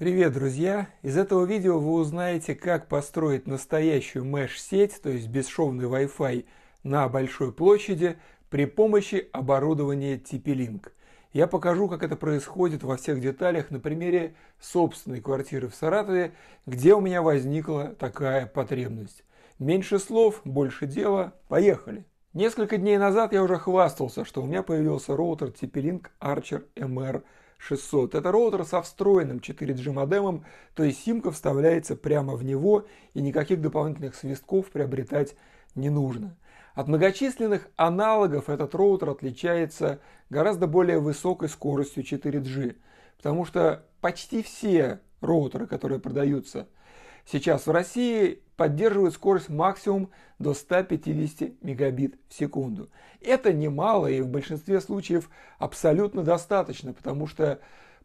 Привет, друзья! Из этого видео вы узнаете, как построить настоящую mesh-сеть, то есть бесшовный Wi-Fi на большой площади при помощи оборудования TP-Link. Я покажу, как это происходит во всех деталях на примере собственной квартиры в Саратове, где у меня возникла такая потребность. Меньше слов, больше дела. Поехали! Несколько дней назад я уже хвастался, что у меня появился роутер TP-Link Archer MR 600. Это роутер со встроенным 4G модемом, то есть симка вставляется прямо в него и никаких дополнительных свистков приобретать не нужно. От многочисленных аналогов этот роутер отличается гораздо более высокой скоростью 4G, потому что почти все роутеры, которые продаются сейчас в России, поддерживают скорость максимум до 150 мегабит в секунду. Это немало и в большинстве случаев абсолютно достаточно, потому что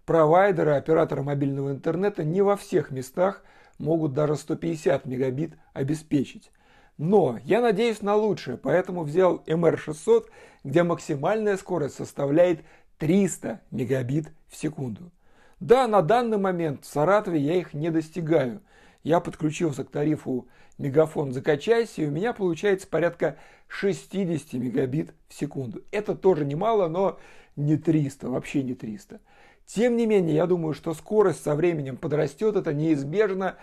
провайдеры, операторы мобильного интернета не во всех местах могут даже 150 мегабит обеспечить. Но я надеюсь на лучшее, поэтому взял MR600, где максимальная скорость составляет 300 мегабит в секунду. Да, на данный момент в Саратове я их не достигаю – я подключился к тарифу мегафон закачайся, и у меня получается порядка 60 мегабит в секунду. Это тоже немало, но не 300, вообще не 300. Тем не менее, я думаю, что скорость со временем подрастет, это неизбежно,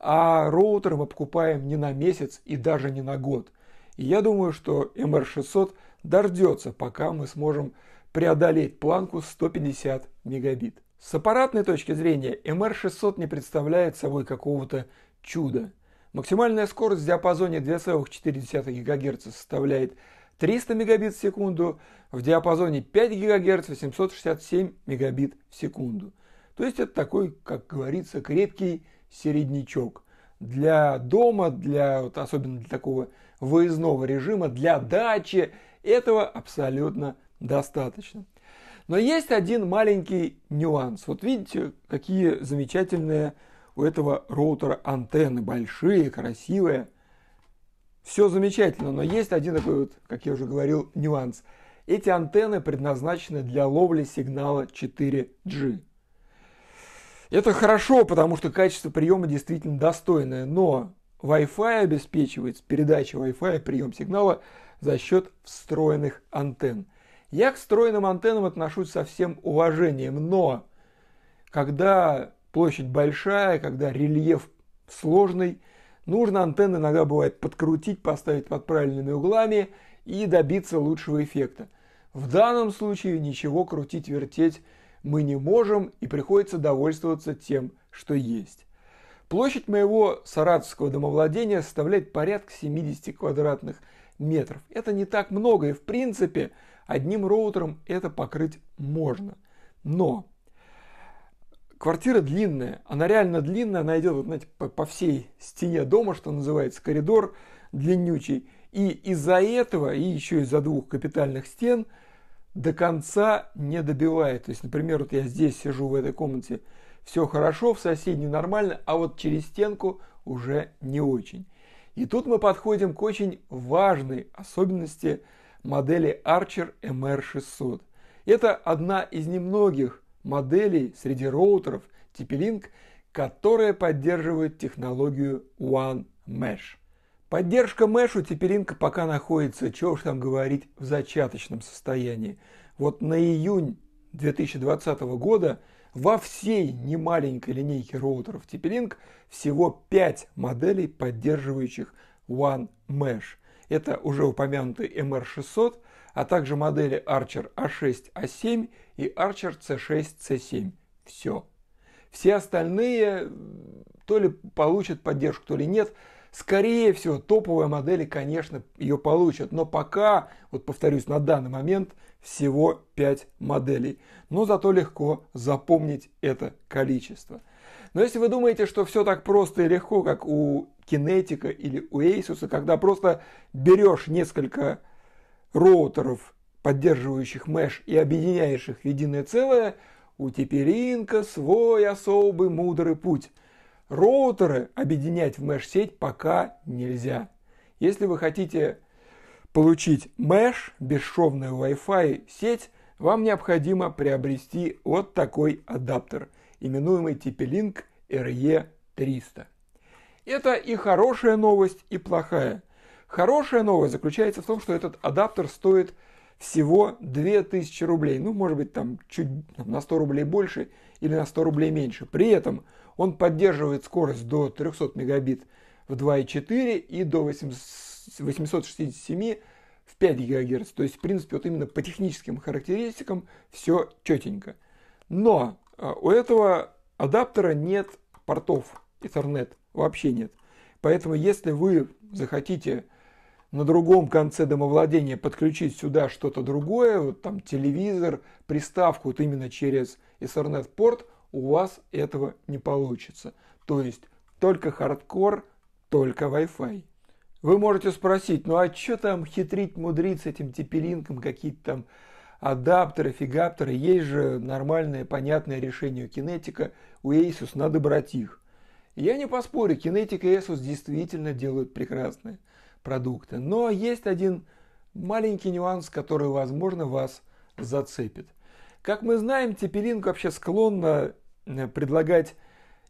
а роутер мы покупаем не на месяц и даже не на год. И я думаю, что MR600 дождется, пока мы сможем преодолеть планку 150 мегабит. С аппаратной точки зрения mr 600 не представляет собой какого-то чуда. Максимальная скорость в диапазоне 2,4 ГГц составляет 300 Мбит в секунду, в диапазоне 5 ГГц 867 Мбит в секунду. То есть это такой, как говорится, крепкий середнячок. Для дома, для, вот особенно для такого выездного режима, для дачи этого абсолютно достаточно. Но есть один маленький нюанс. Вот видите, какие замечательные у этого роутера антенны. Большие, красивые. Все замечательно, но есть один такой вот, как я уже говорил, нюанс. Эти антенны предназначены для ловли сигнала 4G. Это хорошо, потому что качество приема действительно достойное, но Wi-Fi обеспечивает с Wi-Fi прием сигнала за счет встроенных антенн. Я к стройным антеннам отношусь со всем уважением, но когда площадь большая, когда рельеф сложный, нужно антенны иногда бывает подкрутить, поставить под правильными углами и добиться лучшего эффекта. В данном случае ничего крутить, вертеть мы не можем и приходится довольствоваться тем, что есть. Площадь моего саратовского домовладения составляет порядка 70 квадратных метров. Это не так много и в принципе Одним роутером это покрыть можно. Но квартира длинная, она реально длинная, она идет, вот, знаете, по, по всей стене дома, что называется, коридор длиннючий. И из-за этого, и еще из-за двух капитальных стен, до конца не добивает. То есть, например, вот я здесь сижу в этой комнате, все хорошо, в соседней нормально, а вот через стенку уже не очень. И тут мы подходим к очень важной особенности – модели Archer MR600. Это одна из немногих моделей среди роутеров TP-Link, которая поддерживает технологию One Mesh. Поддержка Mesh у TP-Link пока находится, чего уж там говорить, в зачаточном состоянии. Вот на июнь 2020 года во всей немаленькой линейке роутеров TP-Link всего 5 моделей, поддерживающих One Mesh – это уже упомянутый MR600, а также модели Archer A6, а A7 а и Archer C6, C7. Все. Все остальные то ли получат поддержку, то ли нет. Скорее всего, топовые модели, конечно, ее получат. Но пока, вот повторюсь, на данный момент всего 5 моделей. Но зато легко запомнить это количество. Но если вы думаете, что все так просто и легко, как у Кинетика или у Asus, когда просто берешь несколько роутеров, поддерживающих меш и объединяешь их в единое целое, у Теперинка свой особый мудрый путь. Роутеры объединять в меш-сеть пока нельзя. Если вы хотите получить меш, бесшовную Wi-Fi сеть, вам необходимо приобрести вот такой адаптер – именуемый TP-Link RE300. Это и хорошая новость, и плохая. Хорошая новость заключается в том, что этот адаптер стоит всего 2000 рублей. Ну, может быть, там чуть на 100 рублей больше или на 100 рублей меньше. При этом он поддерживает скорость до 300 мегабит в 2.4 и до 867 в 5 гигагерц. То есть, в принципе, вот именно по техническим характеристикам все четенько. Но а, у этого адаптера нет портов Ethernet, вообще нет. Поэтому если вы захотите на другом конце домовладения подключить сюда что-то другое, вот там телевизор, приставку вот именно через Ethernet порт, у вас этого не получится. То есть только хардкор, только Wi-Fi. Вы можете спросить, ну а что там хитрить, мудрить с этим тепелинком, какие-то там адаптеры, фигаптеры. Есть же нормальное, понятное решение кинетика, у Asus надо брать их. Я не поспорю, кинетик и Asus действительно делают прекрасные продукты. Но есть один маленький нюанс, который, возможно, вас зацепит. Как мы знаем, Тепелинг вообще склонна э, предлагать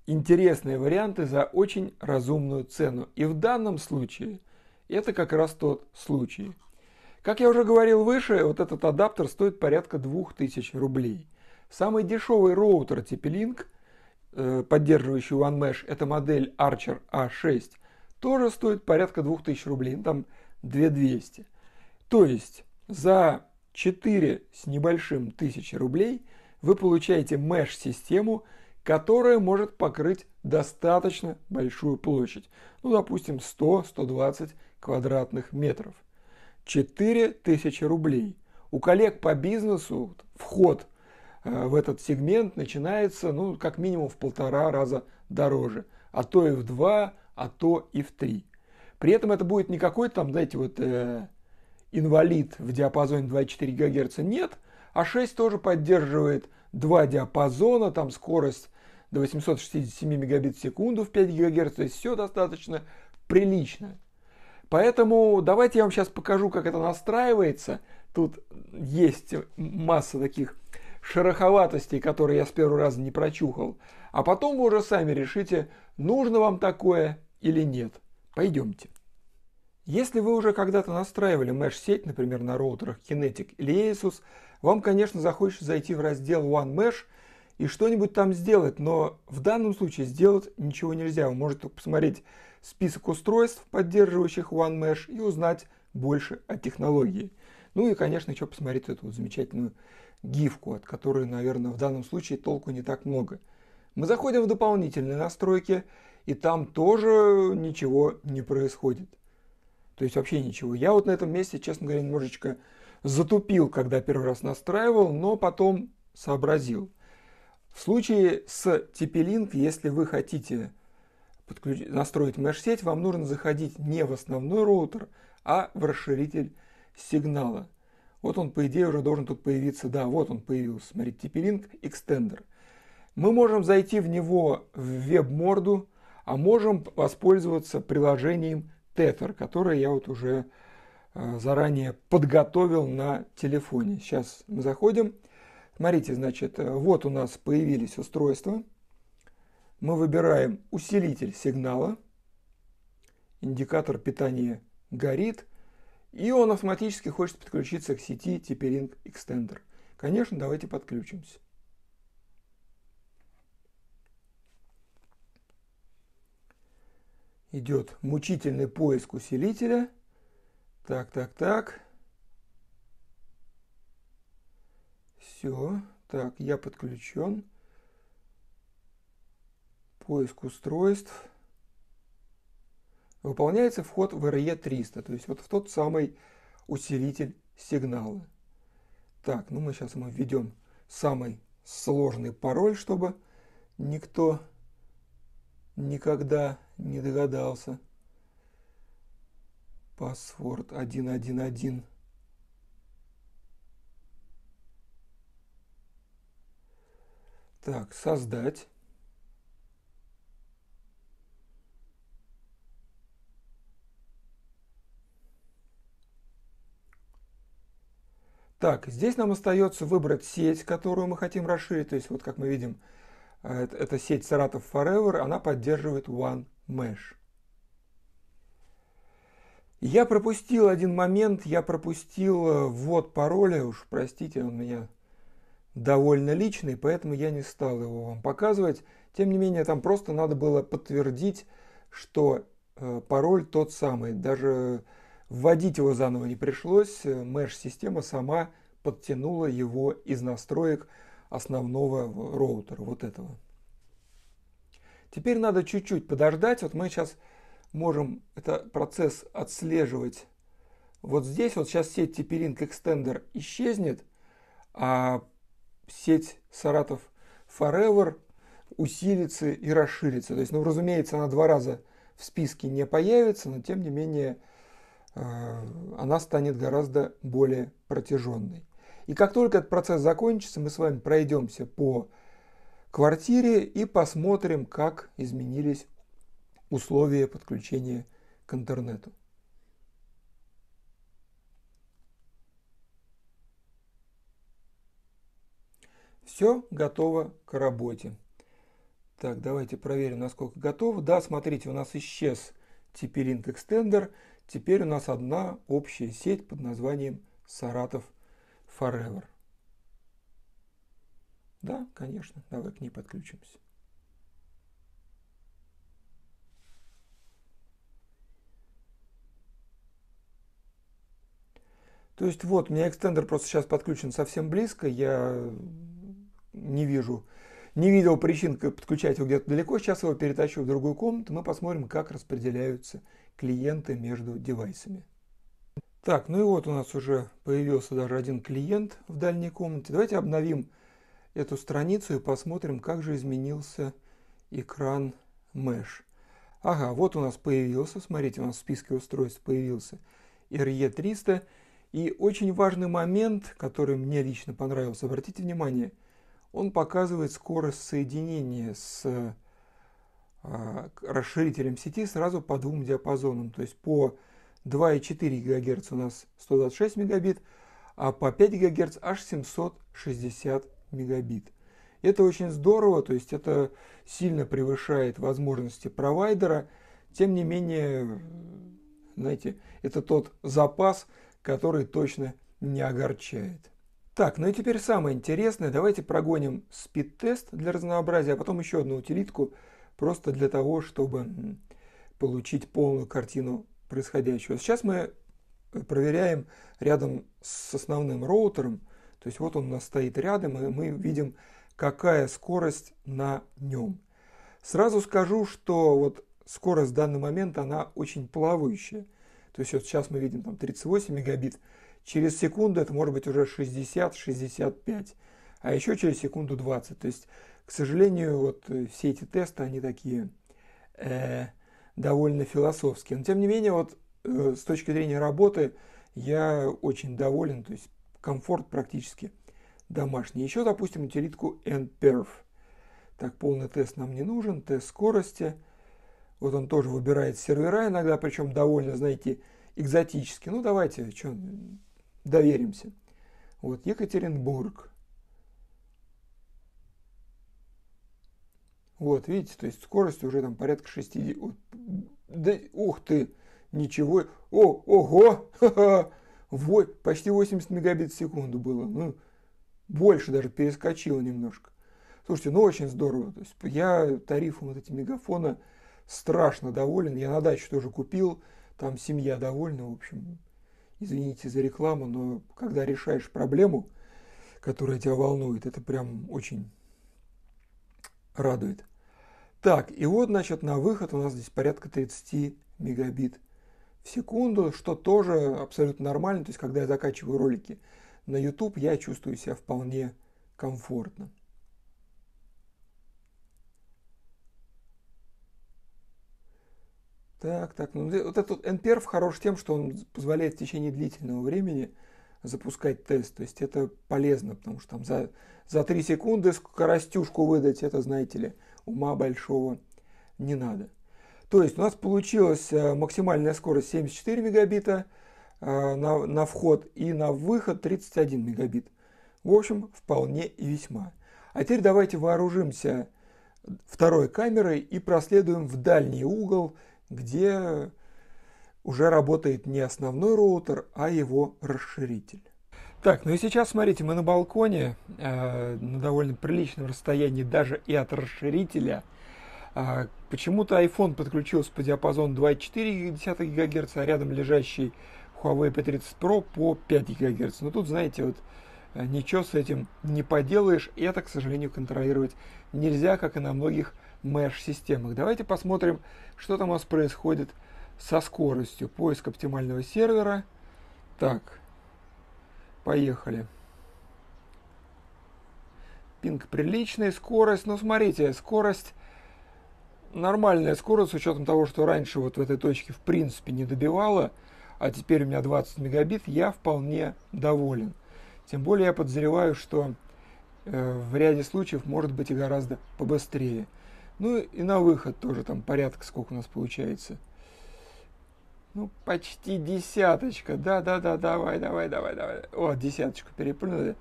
интересные варианты за очень разумную цену. И в данном случае это как раз тот случай. Как я уже говорил выше, вот этот адаптер стоит порядка 2000 рублей. Самый дешевый роутер TP-Link, э, поддерживающий OneMesh, это модель Archer A6, тоже стоит порядка 2000 рублей, ну, там 2200. То есть за 4 с небольшим тысячи рублей вы получаете Mesh систему которая может покрыть достаточно большую площадь, ну, допустим, 100-120 квадратных метров. 4000 рублей. У коллег по бизнесу вход э, в этот сегмент начинается ну, как минимум в полтора раза дороже, а то и в два, а то и в три. При этом это будет не какой-то там, знаете, вот э, инвалид в диапазоне 2,4 ГГц, нет, а 6 тоже поддерживает два диапазона, там скорость до 867 мегабит в секунду в 5 ГГц, то есть все достаточно прилично. Поэтому давайте я вам сейчас покажу, как это настраивается. Тут есть масса таких шероховатостей, которые я с первого раза не прочухал. А потом вы уже сами решите, нужно вам такое или нет. Пойдемте. Если вы уже когда-то настраивали mesh-сеть, например, на роутерах Kinetic или Asus, вам, конечно, захочется зайти в раздел One Mesh и что-нибудь там сделать, но в данном случае сделать ничего нельзя. Вы можете только посмотреть список устройств, поддерживающих OneMesh, и узнать больше о технологии. Ну и, конечно, еще посмотреть эту вот замечательную гифку, от которой, наверное, в данном случае толку не так много. Мы заходим в дополнительные настройки, и там тоже ничего не происходит. То есть вообще ничего. Я вот на этом месте, честно говоря, немножечко затупил, когда первый раз настраивал, но потом сообразил. В случае с TP-Link, если вы хотите подключ... настроить меш-сеть, вам нужно заходить не в основной роутер, а в расширитель сигнала. Вот он, по идее, уже должен тут появиться. Да, вот он появился. Смотрите, TP-Link Extender. Мы можем зайти в него в веб-морду, а можем воспользоваться приложением Tether, которое я вот уже э, заранее подготовил на телефоне. Сейчас мы заходим. Смотрите, значит, э, вот у нас появились устройства. Мы выбираем усилитель сигнала. Индикатор питания горит. И он автоматически хочет подключиться к сети Tp-link Extender. Конечно, давайте подключимся. Идет мучительный поиск усилителя. Так, так, так. Все. Так, я подключен. Поиск устройств. Выполняется вход в RE300, то есть вот в тот самый усилитель сигнала. Так, ну мы сейчас мы введем самый сложный пароль, чтобы никто никогда не догадался. Паспорт 111. Так, создать. Так, здесь нам остается выбрать сеть, которую мы хотим расширить. То есть, вот как мы видим, э, эта сеть Саратов Forever, она поддерживает One Mesh. Я пропустил один момент, я пропустил э, ввод пароля, уж простите, он меня довольно личный, поэтому я не стал его вам показывать. Тем не менее, там просто надо было подтвердить, что э, пароль тот самый. Даже вводить его заново не пришлось. Mesh-система сама подтянула его из настроек основного роутера, вот этого. Теперь надо чуть-чуть подождать. Вот мы сейчас можем этот процесс отслеживать вот здесь. Вот сейчас сеть TP-Link Extender исчезнет, а сеть Саратов Forever усилится и расширится. То есть, ну, разумеется, она два раза в списке не появится, но тем не менее э, она станет гораздо более протяженной. И как только этот процесс закончится, мы с вами пройдемся по квартире и посмотрим, как изменились условия подключения к интернету. Все готово к работе. Так, давайте проверим, насколько готово. Да, смотрите, у нас исчез TP-Link Extender. Теперь у нас одна общая сеть под названием Саратов Forever. Да, конечно, давай к ней подключимся. То есть вот, у меня экстендер просто сейчас подключен совсем близко, я не вижу. Не видел причин подключать его где-то далеко, сейчас его перетащу в другую комнату, мы посмотрим, как распределяются клиенты между девайсами. Так, ну и вот у нас уже появился даже один клиент в дальней комнате. Давайте обновим эту страницу и посмотрим, как же изменился экран Mesh. Ага, вот у нас появился, смотрите, у нас в списке устройств появился RE300. И очень важный момент, который мне лично понравился, обратите внимание – он показывает скорость соединения с а, расширителем сети сразу по двум диапазонам. То есть по 2,4 ГГц у нас 126 мегабит, а по 5 ГГц аж 760 мегабит. Это очень здорово, то есть это сильно превышает возможности провайдера. Тем не менее, знаете, это тот запас, который точно не огорчает. Так, ну и теперь самое интересное. Давайте прогоним спид-тест для разнообразия, а потом еще одну утилитку, просто для того, чтобы получить полную картину происходящего. Сейчас мы э, проверяем рядом с основным роутером, то есть вот он у нас стоит рядом, и мы видим, какая скорость на нем. Сразу скажу, что вот скорость в данный момент, она очень плавающая. То есть вот сейчас мы видим там 38 мегабит, Через секунду это может быть уже 60-65, а еще через секунду 20. То есть, к сожалению, вот э, все эти тесты, они такие э, довольно философские. Но тем не менее, вот э, с точки зрения работы я очень доволен, то есть комфорт практически домашний. Еще запустим утилитку nperf. Так, полный тест нам не нужен, тест скорости. Вот он тоже выбирает сервера иногда, причем довольно, знаете, экзотически. Ну, давайте, что, доверимся. Вот, Екатеринбург. Вот, видите, то есть скорость уже там порядка 60. да, ух ты, ничего. О, ого, ха Во, почти 80 мегабит в секунду было. Ну, больше даже перескочило немножко. Слушайте, ну очень здорово. То есть я тарифом вот эти мегафона страшно доволен. Я на даче тоже купил. Там семья довольна, в общем, извините за рекламу, но когда решаешь проблему, которая тебя волнует, это прям очень радует. Так, и вот, значит, на выход у нас здесь порядка 30 мегабит в секунду, что тоже абсолютно нормально. То есть, когда я закачиваю ролики на YouTube, я чувствую себя вполне комфортно. Так, так. Ну, вот этот NPR хорош тем, что он позволяет в течение длительного времени запускать тест. То есть это полезно, потому что там за, за 3 секунды скоростюшку выдать, это, знаете ли, ума большого не надо. То есть у нас получилась э, максимальная скорость 74 мегабита э, на, на вход и на выход 31 мегабит. В общем, вполне и весьма. А теперь давайте вооружимся второй камерой и проследуем в дальний угол где уже работает не основной роутер, а его расширитель. Так, ну и сейчас, смотрите, мы на балконе, э, на довольно приличном расстоянии даже и от расширителя. Э, почему-то iPhone подключился по диапазону 2,4 ГГц, а рядом лежащий Huawei P30 Pro по 5 ГГц. Но ну, тут, знаете, вот э, ничего с этим не поделаешь, и это, к сожалению, контролировать нельзя, как и на многих mesh-системах. Давайте посмотрим, что там у нас происходит со скоростью. Поиск оптимального сервера. Так, поехали. Пинг приличный, скорость. Ну, смотрите, скорость нормальная скорость, с учетом того, что раньше вот в этой точке в принципе не добивала, а теперь у меня 20 мегабит, я вполне доволен. Тем более я подозреваю, что э, в ряде случаев может быть и гораздо побыстрее. Ну и на выход тоже там порядка, сколько у нас получается. Ну, почти десяточка. Да-да-да, давай, давай, давай, давай. О, десяточку перепрыгнули.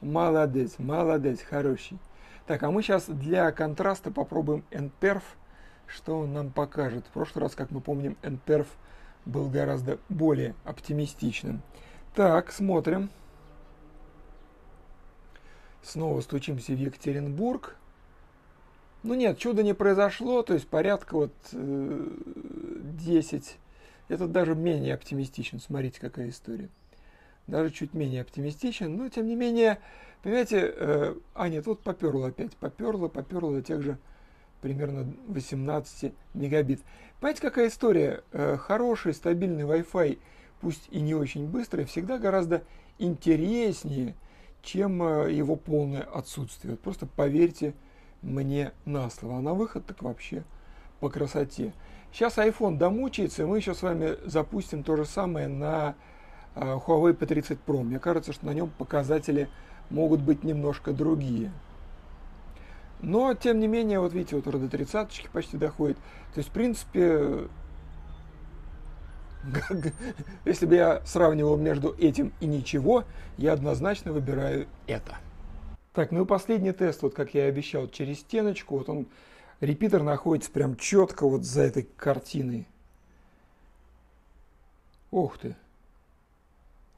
Молодец, молодец, хороший. Так, а мы сейчас для контраста попробуем nperf, что он нам покажет. В прошлый раз, как мы помним, nperf был гораздо более оптимистичным. Так, смотрим. Снова стучимся в Екатеринбург. Ну нет, чуда не произошло, то есть порядка вот э, 10. Это даже менее оптимистичен, смотрите, какая история. Даже чуть менее оптимистичен, но тем не менее, понимаете, э, а нет, вот поперло опять, поперло, поперло до тех же примерно 18 мегабит. Понимаете, какая история? Э, хороший, стабильный Wi-Fi, пусть и не очень быстрый, всегда гораздо интереснее, чем э, его полное отсутствие. Вот просто поверьте, мне на слово. А на выход так вообще по красоте. Сейчас iPhone домучается, и мы еще с вами запустим то же самое на а, Huawei P30 Pro. Мне кажется, что на нем показатели могут быть немножко другие. Но, тем не менее, вот видите, вот уже до 30 почти доходит. То есть, в принципе, если бы я сравнивал между этим и ничего, я однозначно выбираю это. Так, ну и последний тест, вот как я и обещал, через стеночку. Вот он, репитер находится прям четко вот за этой картиной. Ох ты.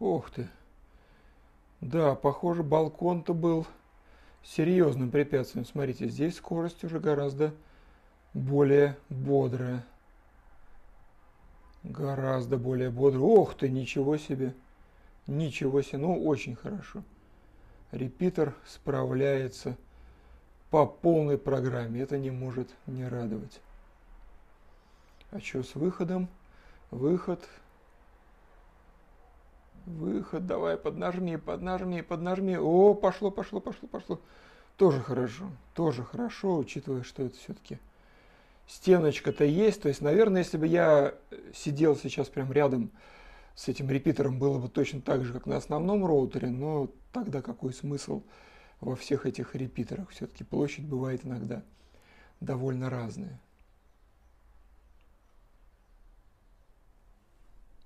Ох ты. Да, похоже, балкон-то был серьезным препятствием. Смотрите, здесь скорость уже гораздо более бодрая. Гораздо более бодрая. Ох ты, ничего себе. Ничего себе. Ну, очень хорошо репитер справляется по полной программе. Это не может не радовать. А что с выходом? Выход. Выход, давай, поднажми, поднажми, поднажми. О, пошло, пошло, пошло, пошло. Тоже хорошо, тоже хорошо, учитывая, что это все-таки стеночка-то есть. То есть, наверное, если бы я сидел сейчас прям рядом с этим репитером было бы точно так же, как на основном роутере, но тогда какой смысл во всех этих репитерах? Все-таки площадь бывает иногда довольно разная.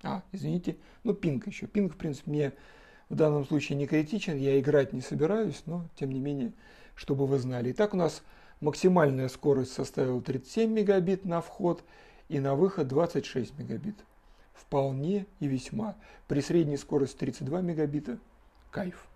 А, извините, ну пинг еще. Пинг, в принципе, мне в данном случае не критичен, я играть не собираюсь, но тем не менее, чтобы вы знали. Итак, у нас максимальная скорость составила 37 мегабит на вход и на выход 26 мегабит. Вполне и весьма. При средней скорости 32 мегабита – кайф.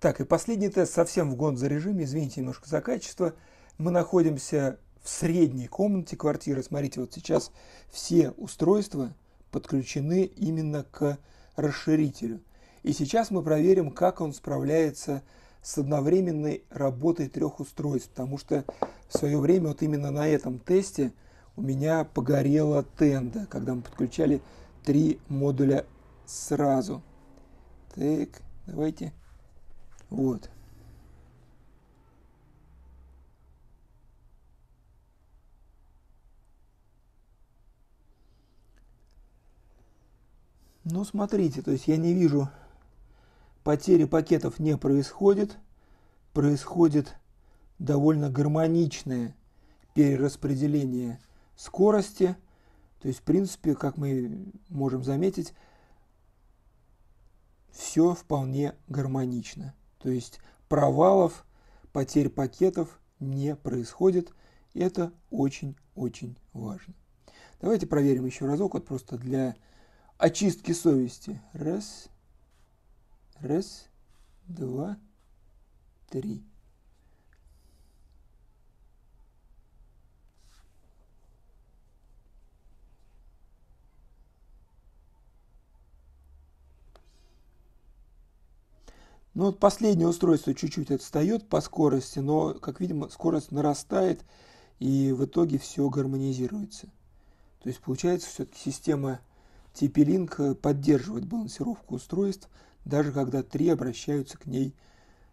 Так, и последний тест совсем в гон за режиме, извините немножко за качество. Мы находимся в средней комнате квартиры. Смотрите, вот сейчас все устройства подключены именно к расширителю. И сейчас мы проверим, как он справляется с одновременной работой трех устройств, потому что в свое время вот именно на этом тесте у меня погорела тенда, когда мы подключали три модуля сразу. Так, давайте. Вот. Ну, смотрите, то есть я не вижу, потери пакетов не происходит. Происходит довольно гармоничное перераспределение скорости – то есть, в принципе, как мы можем заметить, все вполне гармонично. То есть провалов, потерь пакетов не происходит. И это очень-очень важно. Давайте проверим еще разок, вот просто для очистки совести. Раз, раз, два, три. Ну вот последнее устройство чуть-чуть отстает по скорости, но, как видим, скорость нарастает, и в итоге все гармонизируется. То есть получается, все-таки система TP-Link э, поддерживает балансировку устройств, даже когда три обращаются к ней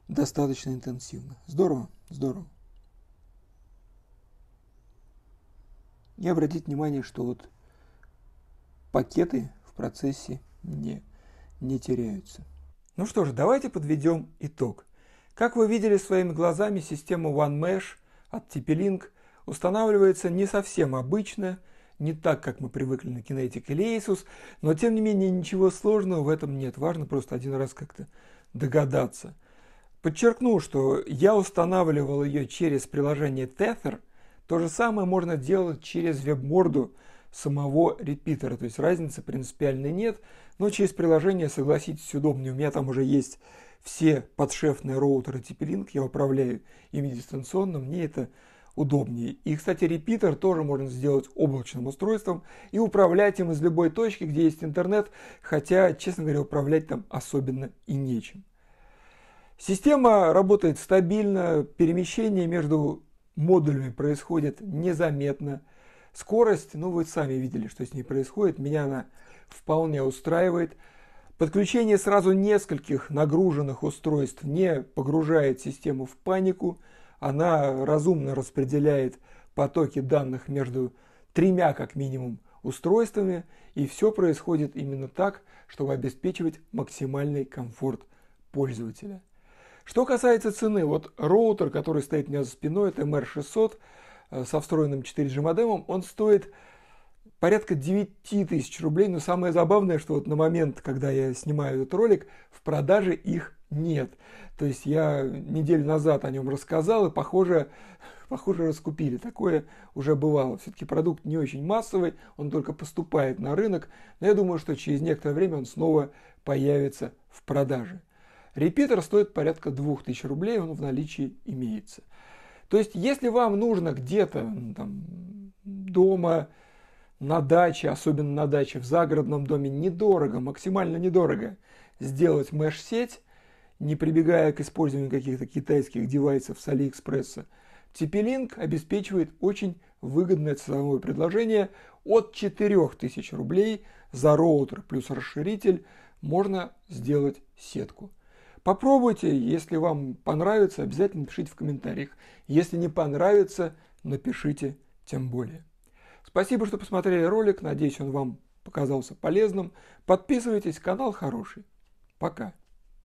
достаточно интенсивно. Здорово, здорово. И обратить внимание, что вот пакеты в процессе не, не теряются. Ну что же, давайте подведем итог. Как вы видели своими глазами, система OneMesh от TP-Link устанавливается не совсем обычно, не так, как мы привыкли на Kinetic или Asus, но тем не менее ничего сложного в этом нет. Важно просто один раз как-то догадаться. Подчеркну, что я устанавливал ее через приложение Tether. То же самое можно делать через веб-морду самого репитера. То есть разницы принципиально нет но через приложение, согласитесь, удобнее. У меня там уже есть все подшефные роутеры TP-Link, я управляю ими дистанционно, мне это удобнее. И, кстати, репитер тоже можно сделать облачным устройством и управлять им из любой точки, где есть интернет, хотя, честно говоря, управлять там особенно и нечем. Система работает стабильно, перемещение между модулями происходит незаметно. Скорость, ну вы сами видели, что с ней происходит, меня она вполне устраивает. Подключение сразу нескольких нагруженных устройств не погружает систему в панику. Она разумно распределяет потоки данных между тремя как минимум устройствами, и все происходит именно так, чтобы обеспечивать максимальный комфорт пользователя. Что касается цены, вот роутер, который стоит у меня за спиной, это MR600 э, со встроенным 4G модемом, он стоит порядка 9 тысяч рублей, но самое забавное, что вот на момент, когда я снимаю этот ролик, в продаже их нет. То есть я неделю назад о нем рассказал, и похоже, похоже раскупили. Такое уже бывало. Все-таки продукт не очень массовый, он только поступает на рынок, но я думаю, что через некоторое время он снова появится в продаже. Репитер стоит порядка 2000 рублей, он в наличии имеется. То есть, если вам нужно где-то ну, дома, на даче, особенно на даче, в загородном доме, недорого, максимально недорого сделать меш-сеть, не прибегая к использованию каких-то китайских девайсов с Алиэкспресса. TP-Link обеспечивает очень выгодное ценовое предложение от 4000 рублей за роутер плюс расширитель можно сделать сетку. Попробуйте, если вам понравится, обязательно пишите в комментариях. Если не понравится, напишите тем более. Спасибо, что посмотрели ролик. Надеюсь, он вам показался полезным. Подписывайтесь, канал хороший. Пока.